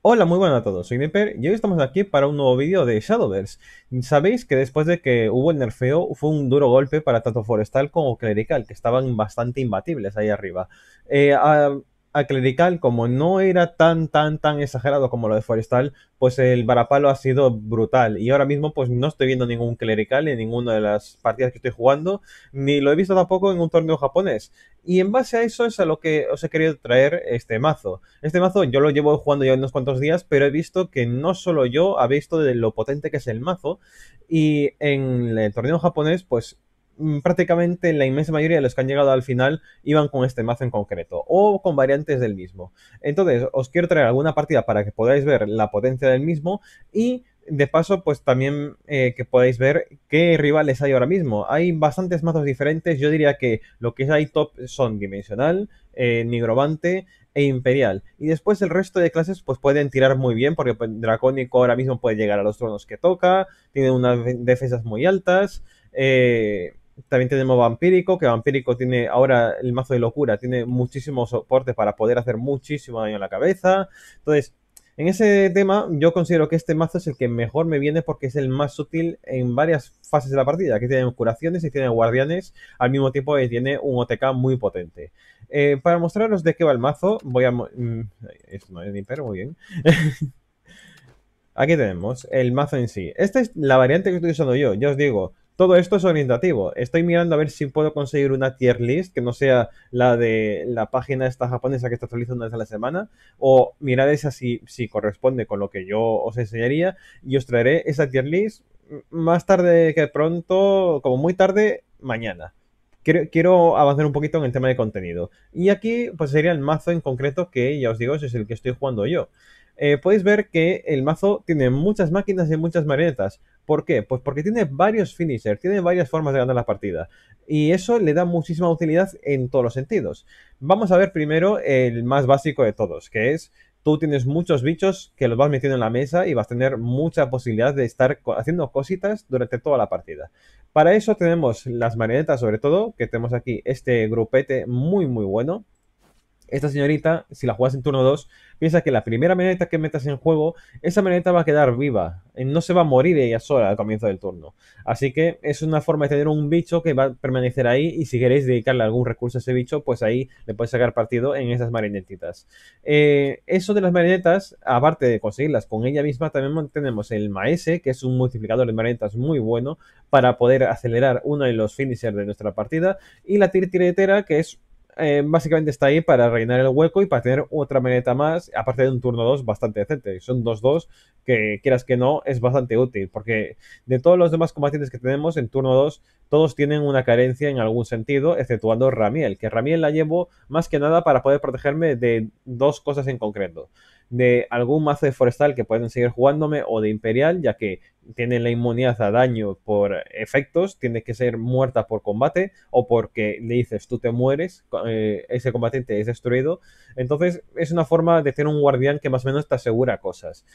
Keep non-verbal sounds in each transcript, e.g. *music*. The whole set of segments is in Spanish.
Hola, muy buenas a todos, soy Nipper y hoy estamos aquí para un nuevo vídeo de Shadowverse. Sabéis que después de que hubo el nerfeo fue un duro golpe para tanto Forestal como Clerical, que estaban bastante imbatibles ahí arriba. Eh, ah, Clerical, como no era tan, tan, tan exagerado como lo de Forestal, pues el varapalo ha sido brutal. Y ahora mismo, pues no estoy viendo ningún Clerical en ninguna de las partidas que estoy jugando, ni lo he visto tampoco en un torneo japonés. Y en base a eso es a lo que os he querido traer este mazo. Este mazo yo lo llevo jugando ya unos cuantos días, pero he visto que no solo yo ha visto de lo potente que es el mazo. Y en el torneo japonés, pues Mm, prácticamente la inmensa mayoría de los que han llegado al final iban con este mazo en concreto o con variantes del mismo. Entonces, os quiero traer alguna partida para que podáis ver la potencia del mismo y de paso, pues también eh, que podáis ver qué rivales hay ahora mismo. Hay bastantes mazos diferentes. Yo diría que lo que hay top son Dimensional, eh, Nigrobante e Imperial. Y después el resto de clases pues pueden tirar muy bien porque pues, Dracónico ahora mismo puede llegar a los tronos que toca. Tiene unas defensas muy altas. Eh, también tenemos Vampírico, que Vampírico tiene ahora el mazo de locura, tiene muchísimos soportes para poder hacer muchísimo daño a la cabeza. Entonces, en ese tema, yo considero que este mazo es el que mejor me viene porque es el más útil en varias fases de la partida. Aquí tiene curaciones y tiene guardianes, al mismo tiempo tiene un OTK muy potente. Eh, para mostraros de qué va el mazo, voy a... Esto no mm, es ni pero, muy bien. *laughs* Aquí tenemos el mazo en sí. Esta es la variante que estoy usando yo. Ya os digo, todo esto es orientativo. Estoy mirando a ver si puedo conseguir una tier list que no sea la de la página esta japonesa que está actualizando una vez a la semana, o mirar esa si, si corresponde con lo que yo os enseñaría y os traeré esa tier list más tarde que pronto, como muy tarde, mañana. Quiero, avanzar un poquito en el tema de contenido. Y aquí, pues sería el mazo en concreto que, ya os digo, es el que estoy jugando yo. Eh, podéis ver que el mazo tiene muchas máquinas y muchas marionetas. ¿Por qué? Pues porque tiene varios finishers, tiene varias formas de ganar la partida Y eso le da muchísima utilidad en todos los sentidos. Vamos a ver primero el más básico de todos, que es tú tienes muchos bichos que los vas metiendo en la mesa y vas a tener mucha posibilidad de estar haciendo cositas durante toda la partida. Para eso tenemos las marionetas sobre todo, que tenemos aquí este grupete muy muy bueno, esta señorita, si la juegas en turno 2, piensa que la primera marioneta que metas en juego, esa marioneta va a quedar viva. No se va a morir ella sola al comienzo del turno. Así que es una forma de tener un bicho que va a permanecer ahí y si queréis dedicarle algún recurso a ese bicho, pues ahí le podéis sacar partido en esas marionetitas. Eh, eso de las marionetas, aparte de conseguirlas con ella misma, también tenemos el Maese, que es un multiplicador de marionetas muy bueno para poder acelerar uno de los finishers de nuestra partida, y la tiretera, que es eh, básicamente está ahí para rellenar el hueco y para tener otra maneta más, aparte de un turno 2 bastante decente. Son 2-2 que quieras que no, es bastante útil, porque de todos los demás combatientes que tenemos en turno 2, todos tienen una carencia en algún sentido, exceptuando Ramiel, que Ramiel la llevo más que nada para poder protegerme de dos cosas en concreto de algún mazo de forestal que pueden seguir jugándome o de imperial, ya que tiene la inmunidad a daño por efectos, tiene que ser muerta por combate o porque le dices tú te mueres, eh, ese combatiente es destruido. Entonces es una forma de tener un guardián que más o menos te asegura cosas.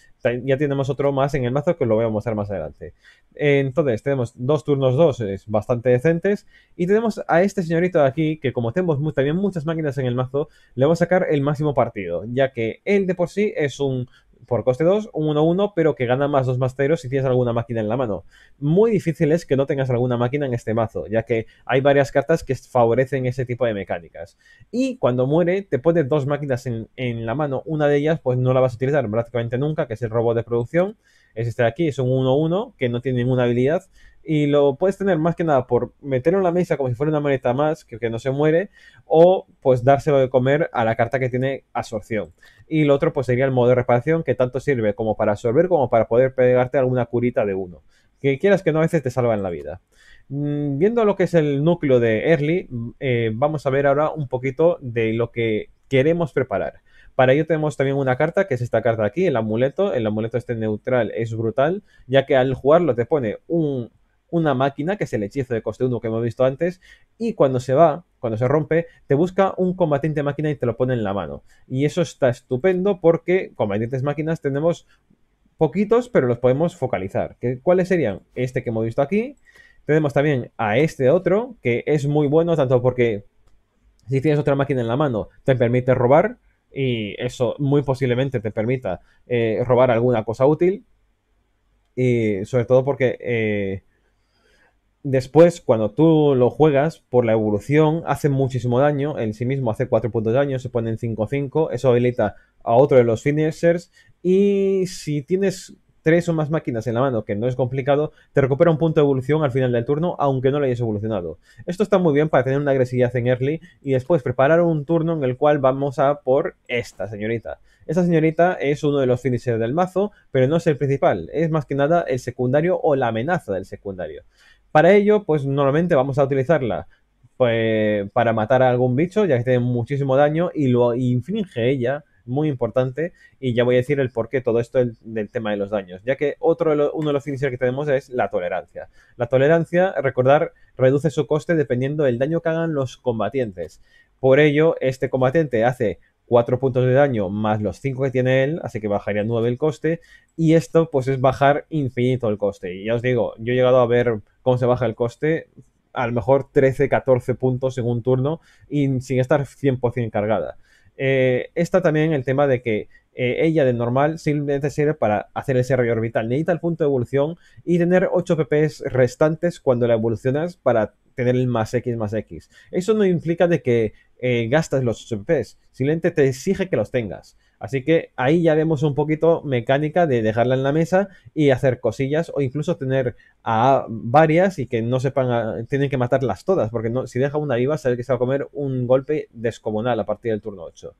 Ya tenemos otro más en el mazo que lo voy a mostrar más adelante. Entonces tenemos dos turnos dos es bastante decentes y tenemos a este señorito de aquí que como tenemos también muchas máquinas en el mazo, le va a sacar el máximo partido, ya que él de por sí es un por coste 2, un 1-1, pero que gana más 2 más 0 si tienes alguna máquina en la mano. Muy difícil es que no tengas alguna máquina en este mazo, ya que hay varias cartas que favorecen ese tipo de mecánicas. Y cuando muere, te pone dos máquinas en, en la mano. Una de ellas, pues no la vas a utilizar prácticamente nunca, que es el robot de producción. Es este de aquí, es un 1-1 que no tiene ninguna habilidad, y lo puedes tener más que nada por meterlo en la mesa como si fuera una moneta más, que, que no se muere, o pues dárselo de comer a la carta que tiene absorción. Y lo otro pues sería el modo de reparación, que tanto sirve como para absorber como para poder pegarte alguna curita de uno. Que quieras que no, a veces te salvan la vida. Mm, viendo lo que es el núcleo de Early, eh, vamos a ver ahora un poquito de lo que queremos preparar. Para ello tenemos también una carta, que es esta carta aquí, el amuleto. El amuleto este neutral es brutal, ya que al jugarlo te pone un una máquina, que es el hechizo de coste 1 que hemos visto antes, y cuando se va, cuando se rompe, te busca un combatiente máquina y te lo pone en la mano. Y eso está estupendo porque combatientes máquinas tenemos poquitos, pero los podemos focalizar. ¿Cuáles serían? Este que hemos visto aquí. Tenemos también a este otro, que es muy bueno, tanto porque si tienes otra máquina en la mano, te permite robar. Y eso muy posiblemente te permita eh, robar alguna cosa útil. Y sobre todo porque eh, Después, cuando tú lo juegas, por la evolución, hace muchísimo daño. En sí mismo hace 4 puntos de daño, se pone en 5-5. Eso habilita a otro de los finishers. Y si tienes tres o más máquinas en la mano, que no es complicado, te recupera un punto de evolución al final del turno, aunque no lo hayas evolucionado. Esto está muy bien para tener una agresividad en early y después preparar un turno en el cual vamos a por esta señorita. Esta señorita es uno de los finishers del mazo, pero no es el principal, es más que nada el secundario o la amenaza del secundario. Para ello, pues normalmente vamos a utilizarla pues, para matar a algún bicho, ya que tiene muchísimo daño y lo infringe ella, muy importante, y ya voy a decir el porqué qué todo esto del, tema de los daños, ya que otro uno de los inicios que tenemos es la tolerancia. La tolerancia, recordar, reduce su coste dependiendo del daño que hagan los combatientes. Por ello, este combatiente hace 4 puntos de daño más los 5 que tiene él, así que bajaría 9 el coste. Y esto pues es bajar infinito el coste. Y ya os digo, yo he llegado a ver cómo se baja el coste, a lo mejor 13, 14 puntos en un turno y sin estar 100% cargada. Eh, está también el tema de que eh, ella de normal simplemente sirve para hacer ese rayo orbital. Necesita el punto de evolución y tener 8 PPs restantes cuando la evolucionas para tener el más X más X. Eso no implica de que eh, gastas los MPs, simplemente te exige que los tengas. Así que ahí ya vemos un poquito mecánica de dejarla en la mesa y hacer cosillas o incluso tener a varias y que no sepan, tienen que matarlas todas, porque no, si deja una viva sabes que se va a comer un golpe descomunal a partir del turno 8.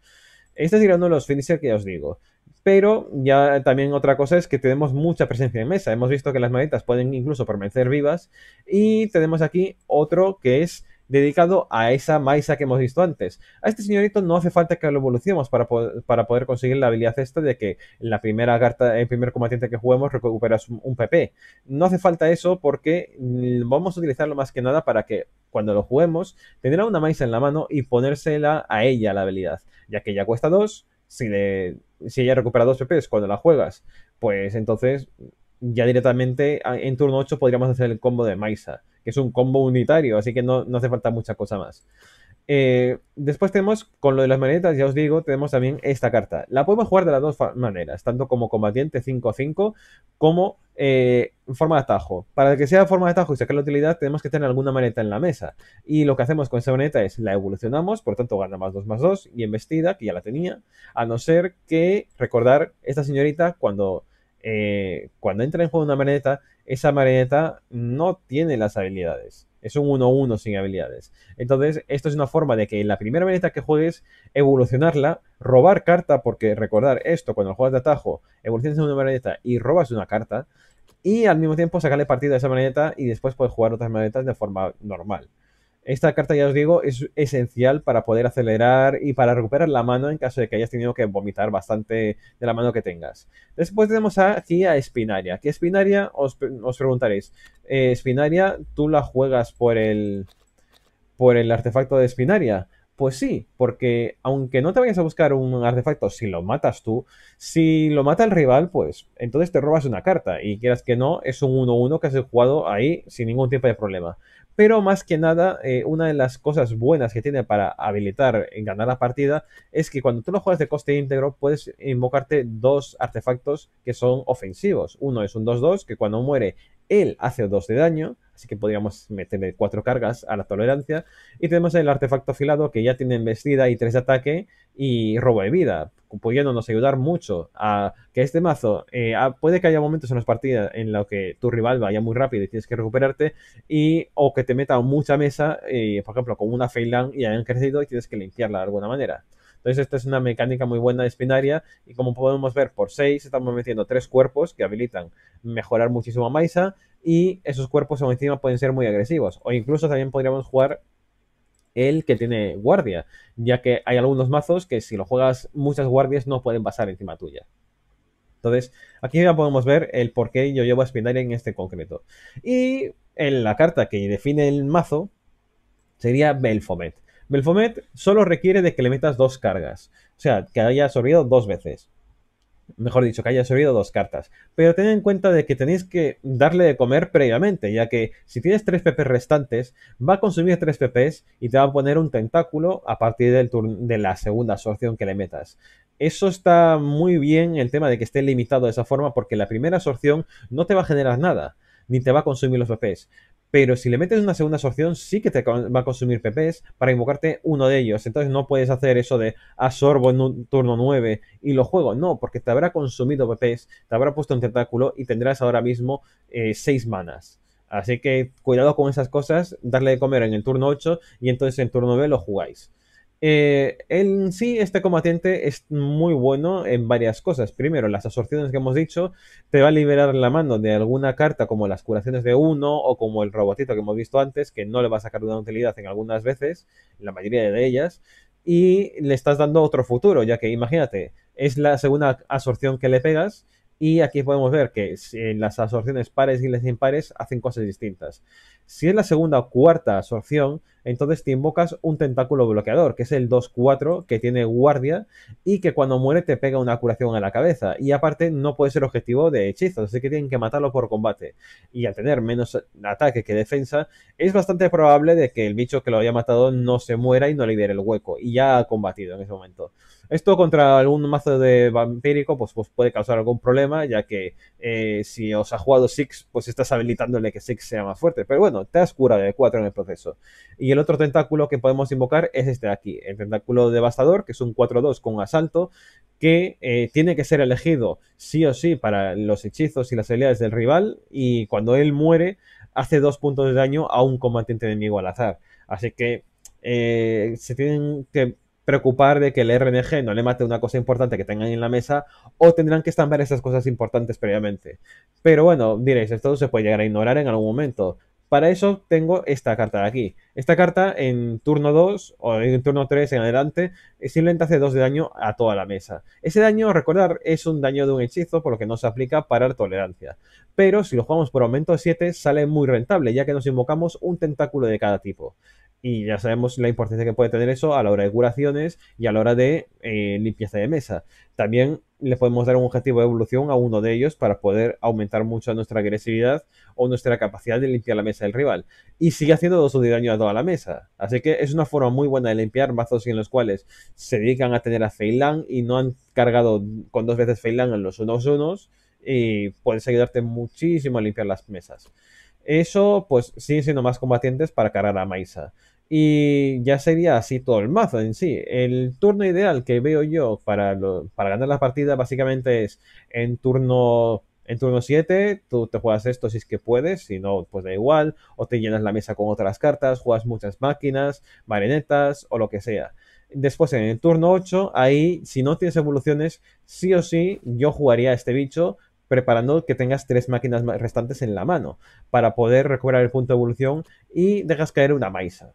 Este sería uno de los finisher que ya os digo. Pero ya también otra cosa es que tenemos mucha presencia en mesa. Hemos visto que las maletas pueden incluso permanecer vivas. Y tenemos aquí otro que es dedicado a esa Maisa que hemos visto antes. A este señorito no hace falta que lo evolucionemos para, poder, conseguir la habilidad esta de que en la primera carta, el primer combatiente que juguemos recuperas un, PP. No hace falta eso porque mm, vamos a utilizarlo más que nada para que cuando lo juguemos tendrá una Maisa en la mano y ponérsela a ella la habilidad, ya que ya cuesta dos. Si, le, si ella recupera dos PPs cuando la juegas, pues entonces ya directamente ah, en turno 8 podríamos hacer el combo de Maisa que es un combo unitario, así que no, hace falta mucha cosa más. Eh, después tenemos, con lo de las manetas, ya os digo, tenemos también esta carta. La podemos jugar de las dos maneras, tanto como combatiente 5-5 como en eh, forma de atajo. Para que sea forma de atajo y sacar la utilidad, tenemos que tener alguna maneta en la mesa. Y lo que hacemos con esa maneta es la evolucionamos, por tanto gana más 2 más 2 y embestida, que ya la tenía. A no ser que recordar, esta señorita, cuando, eh, cuando entra en juego una maneta, esa marioneta no tiene las habilidades. Es un 1-1 sin habilidades. Entonces, esto es una forma de que la primera marioneta que juegues, evolucionarla, robar carta, porque recordar esto, cuando juegas de atajo, evolucionas una marioneta y robas una carta, y al mismo tiempo sacarle partido a esa marioneta y después puedes jugar otras marionetas de forma normal. Esta carta, ya os digo, es esencial para poder acelerar y para recuperar la mano en caso de que hayas tenido que vomitar bastante de la mano que tengas. Después tenemos aquí a Espinaria. ¿Qué Espinaria, os, preguntaréis, Espinaria, eh, ¿tú la juegas por el, por el artefacto de Espinaria? Pues sí, porque aunque no te vayas a buscar un artefacto, si lo matas tú, si lo mata el rival, pues entonces te robas una carta. Y quieras que no, es un 1-1 que has jugado ahí sin ningún tipo de problema. Pero más que nada, eh, una de las cosas buenas que tiene para habilitar en ganar la partida es que cuando tú lo juegas de coste íntegro puedes invocarte dos artefactos que son ofensivos. Uno es un 2-2 que cuando muere él hace 2 de daño, así que podríamos meterle 4 cargas a la tolerancia. Y tenemos el artefacto afilado que ya tiene embestida y 3 de ataque y robo de vida, pudiéndonos ayudar mucho a que este mazo, eh, puede que haya momentos en las partidas en los que tu rival vaya muy rápido y tienes que recuperarte, y, o que te meta mucha mesa, eh, por ejemplo, con una Feyland y hayan crecido y tienes que limpiarla de alguna manera. Entonces esta es una mecánica muy buena de Spinaria y como podemos ver por 6 estamos metiendo 3 cuerpos que habilitan mejorar muchísimo a Maisa y esos cuerpos encima pueden ser muy agresivos o incluso también podríamos jugar el que tiene guardia, ya que hay algunos mazos que si lo juegas muchas guardias no pueden pasar encima tuya. Entonces, aquí ya podemos ver el por qué yo llevo a Spinaria en este concreto. Y en la carta que define el mazo sería Belfomet. Belfomet solo requiere de que le metas dos cargas. O sea, que haya absorbido dos veces. Mejor dicho, que haya absorbido dos cartas. Pero ten en cuenta de que tenéis que darle de comer previamente, ya que si tienes tres PP restantes, va a consumir tres pp y te va a poner un tentáculo a partir del de la segunda absorción que le metas. Eso está muy bien el tema de que esté limitado de esa forma, porque la primera absorción no te va a generar nada, ni te va a consumir los PPs pero si le metes una segunda absorción, sí que te va a consumir PPs para invocarte uno de ellos. Entonces no puedes hacer eso de absorbo en un turno 9 y lo juego. No, porque te habrá consumido PPs, te habrá puesto un tentáculo y tendrás ahora mismo 6 eh, manas. Así que cuidado con esas cosas, darle de comer en el turno 8 y entonces en turno 9 lo jugáis. Eh, en sí, este combatiente es muy bueno en varias cosas. Primero, las absorciones que hemos dicho, te va a liberar la mano de alguna carta como las curaciones de uno o como el robotito que hemos visto antes, que no le va a sacar una utilidad en algunas veces, la mayoría de ellas, y le estás dando otro futuro, ya que imagínate, es la segunda absorción que le pegas y aquí podemos ver que en las absorciones pares y las impares hacen cosas distintas. Si es la segunda o cuarta absorción, entonces te invocas un tentáculo bloqueador, que es el 2-4, que tiene guardia y que cuando muere te pega una curación a la cabeza. Y aparte no puede ser objetivo de hechizos, así que tienen que matarlo por combate. Y al tener menos ataque que defensa, es bastante probable de que el bicho que lo haya matado no se muera y no libere el hueco. Y ya ha combatido en ese momento. Esto contra algún mazo de vampírico pues, pues puede causar algún problema, ya que eh, si os ha jugado Six, pues estás habilitándole que Six sea más fuerte. Pero bueno, te has curado de 4 en el proceso. Y el otro tentáculo que podemos invocar es este de aquí, el tentáculo devastador, que es un 4-2 con asalto, que eh, tiene que ser elegido sí o sí para los hechizos y las habilidades del rival, y cuando él muere, hace 2 puntos de daño a un combatiente enemigo al azar. Así que eh, se tienen que preocupar de que el RNG no le mate una cosa importante que tengan en la mesa o tendrán que estampar esas cosas importantes previamente. Pero bueno, diréis, esto se puede llegar a ignorar en algún momento. Para eso tengo esta carta de aquí. Esta carta en turno 2 o en turno 3 en adelante eh, simplemente hace 2 de daño a toda la mesa. Ese daño, recordar, es un daño de un hechizo por lo que no se aplica parar tolerancia. Pero si lo jugamos por aumento 7 sale muy rentable ya que nos invocamos un tentáculo de cada tipo y ya sabemos la importancia que puede tener eso a la hora de curaciones y a la hora de eh, limpieza de mesa. También le podemos dar un objetivo de evolución a uno de ellos para poder aumentar mucho nuestra agresividad o nuestra capacidad de limpiar la mesa del rival. Y sigue haciendo dos o de daño a toda la mesa. Así que es una forma muy buena de limpiar mazos en los cuales se dedican a tener a Feilan y no han cargado con dos veces Feilan en los unos unos. Y puedes ayudarte muchísimo a limpiar las mesas. Eso, pues, sigue siendo más combatientes para cargar a Maisa. Y ya sería así todo el mazo en sí. El turno ideal que veo yo para, para ganar la partida básicamente es en turno en turno 7 tú te juegas esto si es que puedes, si no, pues da igual, o te llenas la mesa con otras cartas, juegas muchas máquinas, marionetas o lo que sea. Después en el turno 8, ahí si no tienes evoluciones, sí o sí yo jugaría este bicho preparando que tengas tres máquinas restantes en la mano para poder recuperar el punto de evolución y dejas caer una maisa.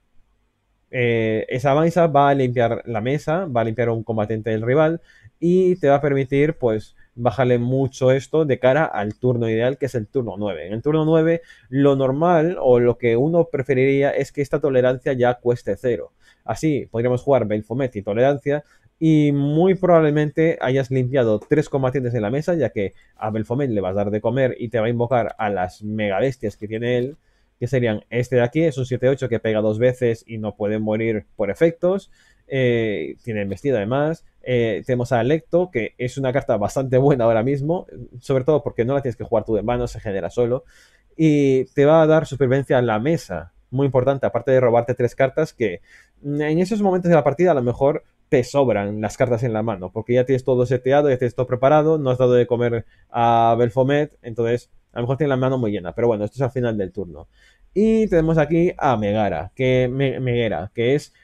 Eh, esa avanza va a limpiar la mesa, va a limpiar un combatiente del rival y te va a permitir pues bajarle mucho esto de cara al turno ideal que es el turno 9. En el turno 9 lo normal o lo que uno preferiría es que esta tolerancia ya cueste 0. Así podríamos jugar Belfomet y tolerancia y muy probablemente hayas limpiado tres combatientes en la mesa ya que a Belfomet le vas a dar de comer y te va a invocar a las mega bestias que tiene él que serían este de aquí, es un 7-8 que pega dos veces y no puede morir por efectos. Eh, tiene embestida además. Eh, tenemos a Electo, que es una carta bastante buena ahora mismo, sobre todo porque no la tienes que jugar tú de mano, se genera solo. Y te va a dar supervivencia a la mesa, muy importante, aparte de robarte tres cartas que en esos momentos de la partida a lo mejor te sobran las cartas en la mano, porque ya tienes todo seteado, ya tienes todo preparado, no has dado de comer a Belfomet, entonces a lo mejor tiene la mano muy llena, pero bueno, esto es al final del turno. Y tenemos aquí a Megara, que, que es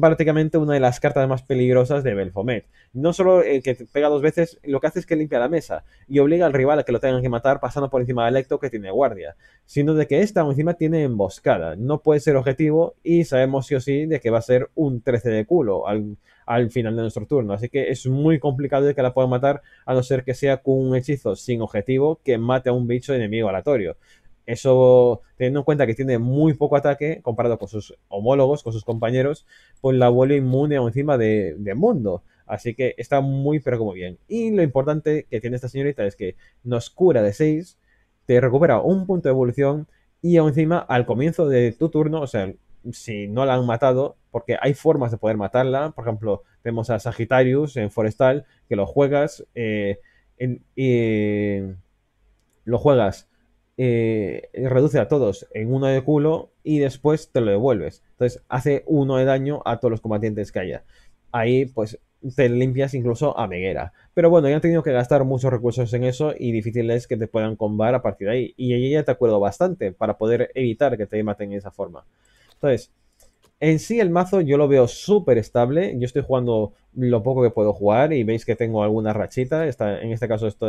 prácticamente una de las cartas más peligrosas de Belfomet. No solo el que pega dos veces, lo que hace es que limpia la mesa y obliga al rival a que lo tengan que matar pasando por encima del Electo, que tiene guardia, sino de que esta encima tiene emboscada, no puede ser objetivo y sabemos sí o sí de que va a ser un 13 de culo al, al final de nuestro turno, así que es muy complicado de que la puedan matar a no ser que sea con un hechizo sin objetivo que mate a un bicho enemigo aleatorio. Eso, teniendo en cuenta que tiene muy poco ataque comparado con sus homólogos, con sus compañeros, pues la vuelve inmune o encima de, mundo. Así que está muy, pero como bien. Y lo importante que tiene esta señorita es que nos cura de 6, te recupera un punto de evolución y encima al comienzo de tu turno, o sea, si no la han matado, porque hay formas de poder matarla, por ejemplo, vemos a Sagittarius en Forestal, que lo juegas, eh, eh, lo juegas eh, reduce a todos en uno de culo y después te lo devuelves. Entonces hace uno de daño a todos los combatientes que haya. Ahí pues te limpias incluso a Meguera. Pero bueno, ya han tenido que gastar muchos recursos en eso y difícil es que te puedan combar a partir de ahí. Y ella ya te acuerdo bastante para poder evitar que te maten de esa forma. Entonces, en sí el mazo yo lo veo súper estable. Yo estoy jugando lo poco que puedo jugar y veis que tengo alguna rachita. Está, en este caso esto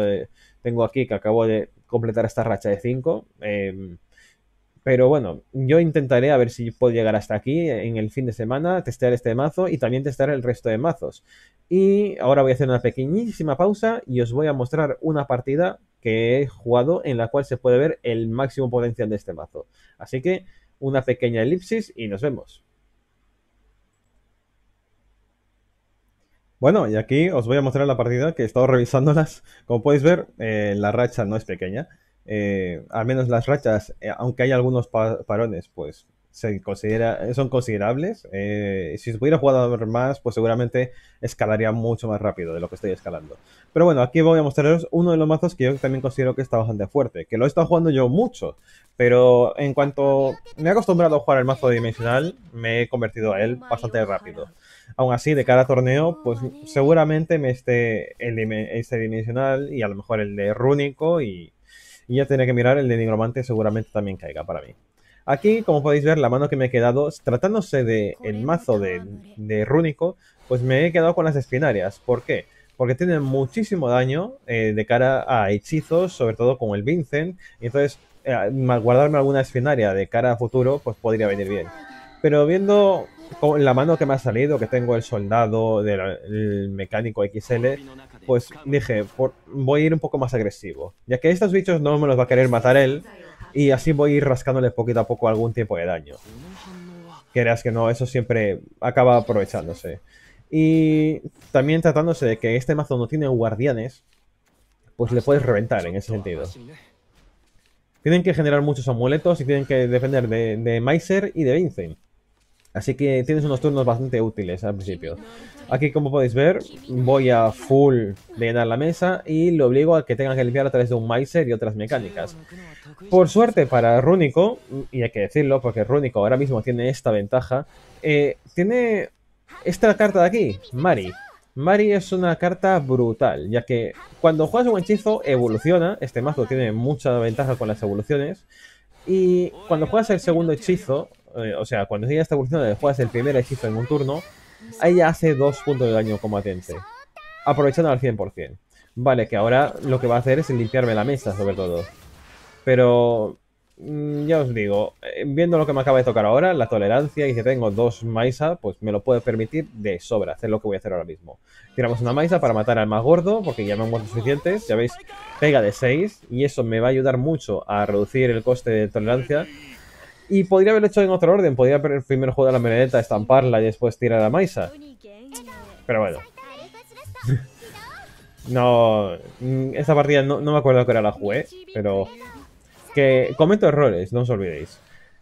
tengo aquí que acabo de completar esta racha de 5. Em, pero bueno, yo intentaré a ver si puedo llegar hasta aquí en el fin de semana, testear este mazo y también testear el resto de mazos. Y ahora voy a hacer una pequeñísima pausa y os voy a mostrar una partida que he jugado en la cual se puede ver el máximo potencial de este mazo. Así que una pequeña elipsis y nos vemos. Bueno, y aquí os voy a mostrar la partida que he estado revisándolas. Como podéis ver, eh, la racha no es pequeña. Eh, al menos las rachas, eh, aunque hay algunos parones, pues se considera, son considerables. Eh, si hubiera jugado más, pues seguramente escalaría mucho más rápido de lo que estoy escalando. Pero bueno, aquí voy a mostraros uno de los mazos que yo también considero que está bastante fuerte, que lo he estado jugando yo mucho, pero en cuanto me he acostumbrado a jugar el mazo dimensional, me he convertido a él bastante rápido. Aún así, de cada torneo, pues seguramente me esté el este dimensional y a lo mejor el de rúnico y, ya tendré que mirar el de nigromante, seguramente también caiga para mí. Aquí, como podéis ver, la mano que me he quedado, tratándose del el mazo de, rúnico, pues me he quedado con las espinarias. ¿Por qué? porque tienen muchísimo daño eh, de cara a hechizos, sobre todo con el Vincent. Y entonces, eh, guardarme alguna espinaria de cara a futuro, pues podría venir bien. Pero viendo con la mano que me ha salido, que tengo el soldado del mecánico XL, pues dije, voy a ir un poco más agresivo. Ya que estos bichos no me los va a querer matar él, y así voy a ir rascándole poquito a poco algún tipo de daño. Querías que no, eso siempre acaba aprovechándose. Y también tratándose de que este mazo no tiene guardianes, pues le puedes reventar en ese sentido. Tienen que generar muchos amuletos y tienen que defender de, de y de Vincent. Así que tienes unos turnos bastante útiles al principio. Aquí como podéis ver, voy a full de llenar la mesa y lo obligo a que tenga que limpiar a través de un Miser y otras mecánicas. Por suerte para Rúnico, y hay que decirlo porque Rúnico ahora mismo tiene esta ventaja, eh, tiene esta carta de aquí, Mari. Mari es una carta brutal, ya que cuando juegas un hechizo evoluciona, este mazo tiene mucha ventaja con las evoluciones, y cuando juegas el segundo hechizo, eh, o sea, cuando ella está evolucionando de juegas el primer hechizo en un turno, ella hace dos puntos de daño combatiente, aprovechando al 100%. Vale, que ahora lo que va a hacer es limpiarme la mesa, sobre todo. Pero mm, ya os digo, eh, viendo lo que me acaba de tocar ahora, la tolerancia, y que tengo dos maisa, pues me lo puede permitir de sobra hacer lo que voy a hacer ahora mismo. Tiramos una maisa para matar al más gordo, porque ya me han suficientes, ya veis, pega de 6, y eso me va a ayudar mucho a reducir el coste de tolerancia, y podría haberlo hecho en otro orden. Podría haber primero jugado a la meredeta, estamparla y después tirar a Maisa. Pero bueno. *laughs* no, mm, esta partida no, me acuerdo que era la jugué, pero... Que cometo errores, no os olvidéis.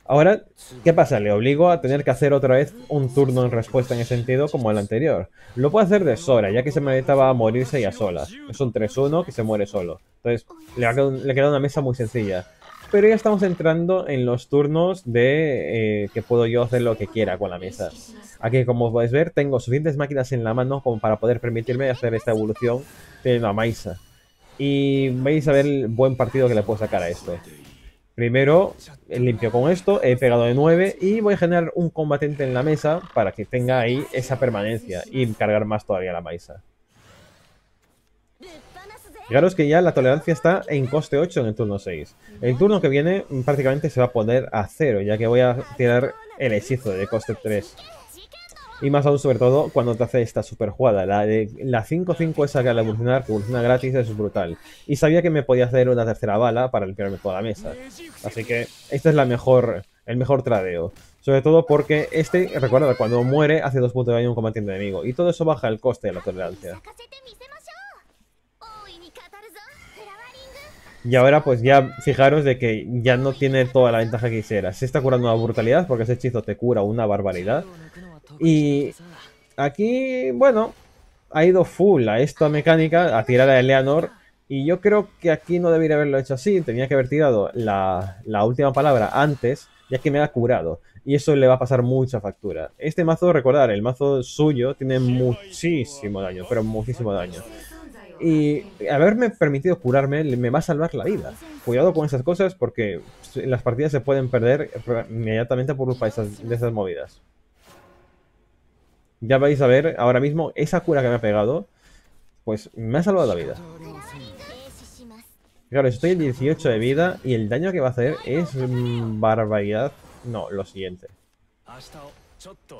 Ahora, ¿qué pasa? Le obligo a tener que hacer otra vez un turno en respuesta en ese sentido como el anterior. Lo puedo hacer de Sora, ya que se me va a morirse ya sola. Es un 3-1 que se muere solo. Entonces, le, le queda una mesa muy sencilla. Pero ya estamos entrando en los turnos de eh, que puedo yo hacer lo que quiera con la mesa. Aquí, como podéis ver, tengo suficientes máquinas en la mano como para poder permitirme hacer esta evolución de la maisa. Y vais a ver el buen partido que le puedo sacar a esto. Primero, limpio con esto, he pegado de 9 y voy a generar un combatente en la mesa para que tenga ahí esa permanencia y cargar más todavía la maisa. Fijaros que ya la tolerancia está en coste 8 en el turno 6. El turno que viene mm, prácticamente se va a poner a 0, ya que voy a tirar el hechizo de coste 3. Y más aún, sobre todo, cuando te hace esta super jugada. La 5-5 esa que al evolucionar, que evoluciona gratis, es brutal. Y sabía que me podía hacer una tercera bala para limpiarme toda la mesa. Así que este es la mejor, el mejor tradeo. Sobre todo porque este, recuerda, cuando muere hace 2 puntos de daño a un combatiente enemigo. Y todo eso baja el coste de la tolerancia. Y ahora pues ya fijaros de que ya no tiene toda la ventaja que quisiera. Se está curando una brutalidad porque ese hechizo te cura una barbaridad. Y aquí, bueno, ha ido full a esta mecánica, a tirar a Eleanor. Y yo creo que aquí no debería haberlo hecho así. Tenía que haber tirado la, la última palabra antes, ya que me ha curado. Y eso le va a pasar mucha factura. Este mazo, recordar, el mazo suyo tiene muchísimo daño, pero muchísimo daño. Y haberme permitido curarme me va a salvar la vida. Cuidado con esas cosas porque las partidas se pueden perder inmediatamente por culpa de esas, movidas. Ya vais a ver, ahora mismo, esa cura que me ha pegado, pues me ha salvado la vida. Claro, estoy en 18 de vida y el daño que va a hacer es barbaridad. No, lo siguiente.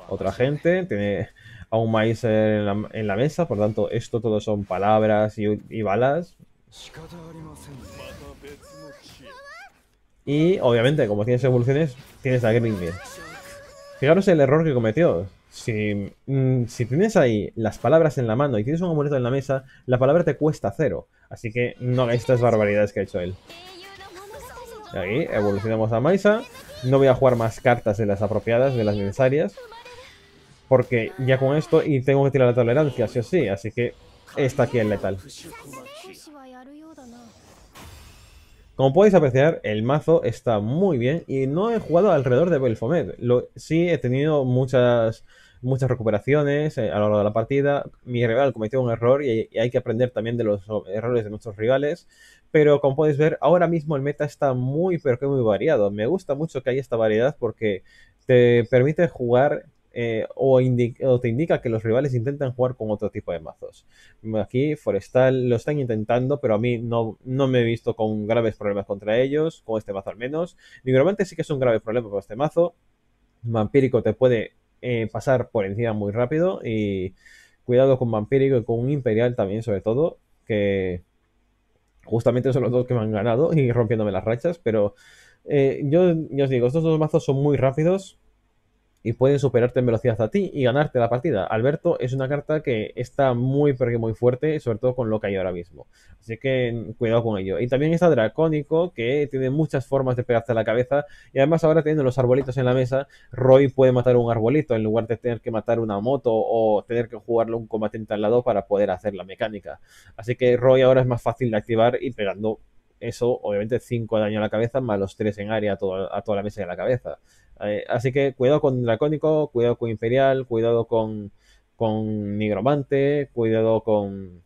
Otra gente, tiene a un maíz en la, mesa, por tanto, esto todo son palabras y, balas. Y obviamente, como tienes evoluciones, tienes a Grimnir. Fijaros el error que cometió. Mm, si, tienes ahí las palabras en la mano y tienes un amuleto en la mesa, la palabra te cuesta cero. Así que no hagáis estas barbaridades que ha hecho él. Y evolucionamos a Maisa. No voy a jugar más cartas de las apropiadas, de las necesarias. Porque ya con esto y tengo que tirar la tolerancia, sí o sí. Así que está aquí el letal. Como podéis apreciar, el mazo está muy bien y no he jugado alrededor de Belfomet. sí he tenido muchas, muchas recuperaciones eh, a lo largo de la partida. Mi rival cometió un error y, y hay que aprender también de los errores de nuestros rivales. Pero como podéis ver, ahora mismo el meta está muy, pero que muy variado. Me gusta mucho que haya esta variedad porque te permite jugar eh, o, te indica que los rivales intentan jugar con otro tipo de mazos. Aquí Forestal lo están intentando, pero a mí no, no me he visto con graves problemas contra ellos, con este mazo al menos. Nigromante sí que es un grave problema con este mazo. Vampírico te puede eh, pasar por encima muy rápido y cuidado con Vampírico y con Imperial también sobre todo, que justamente son los dos que me han ganado y rompiéndome las rachas, pero... Eh, yo, yo os digo, estos dos mazos son muy rápidos, y pueden superarte en velocidad a ti y ganarte la partida. Alberto es una carta que está muy, pero muy fuerte, sobre todo con lo que hay ahora mismo. Así que mm, cuidado con ello. Y también está Dracónico, que tiene muchas formas de pegarse a la cabeza. Y además ahora teniendo los arbolitos en la mesa, Roy puede matar un arbolito en lugar de tener que matar una moto o tener que jugarle un combatiente al lado para poder hacer la mecánica. Así que Roy ahora es más fácil de activar y pegando eso, obviamente 5 daño a la cabeza, más los 3 en área a, a toda la mesa y a la cabeza. Eh, así que cuidado con Dracónico, cuidado con Imperial, cuidado con, con Nigromante, cuidado con.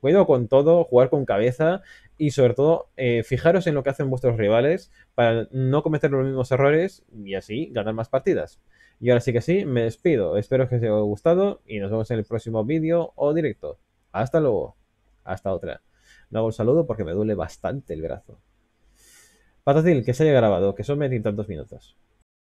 Cuidado con todo, jugar con cabeza y sobre todo eh, fijaros en lo que hacen vuestros rivales para no cometer los mismos errores y así ganar más partidas. Y ahora sí que sí, me despido. Espero que os haya gustado y nos vemos en el próximo vídeo o directo. Hasta luego. Hasta otra. No hago saludo porque me duele bastante el brazo. Patatil, que se haya grabado, que son 20 tantos minutos.